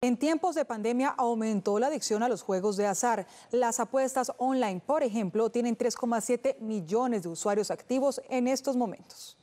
En tiempos de pandemia aumentó la adicción a los juegos de azar. Las apuestas online, por ejemplo, tienen 3,7 millones de usuarios activos en estos momentos.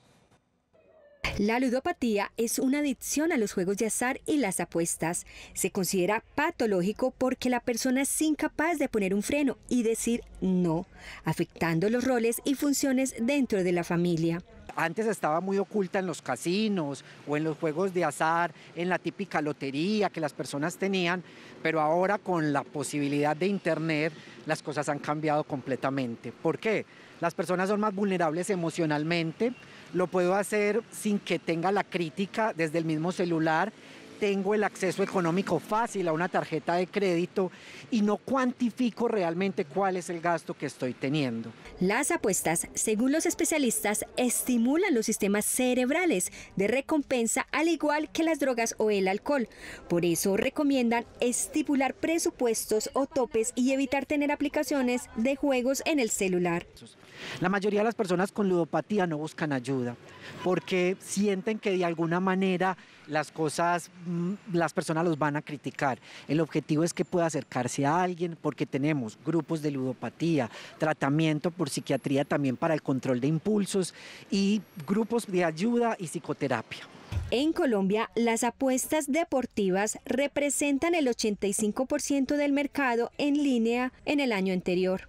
La ludopatía es una adicción a los juegos de azar y las apuestas. Se considera patológico porque la persona es incapaz de poner un freno y decir no, afectando los roles y funciones dentro de la familia. Antes estaba muy oculta en los casinos o en los juegos de azar, en la típica lotería que las personas tenían, pero ahora con la posibilidad de Internet las cosas han cambiado completamente. ¿Por qué? Las personas son más vulnerables emocionalmente, lo puedo hacer sin que tenga la crítica desde el mismo celular tengo el acceso económico fácil a una tarjeta de crédito y no cuantifico realmente cuál es el gasto que estoy teniendo. Las apuestas, según los especialistas, estimulan los sistemas cerebrales de recompensa al igual que las drogas o el alcohol. Por eso recomiendan estipular presupuestos o topes y evitar tener aplicaciones de juegos en el celular. La mayoría de las personas con ludopatía no buscan ayuda porque sienten que de alguna manera las cosas Mm, las personas los van a criticar. El objetivo es que pueda acercarse a alguien porque tenemos grupos de ludopatía, tratamiento por psiquiatría también para el control de impulsos y grupos de ayuda y psicoterapia. En Colombia, las apuestas deportivas representan el 85% del mercado en línea en el año anterior.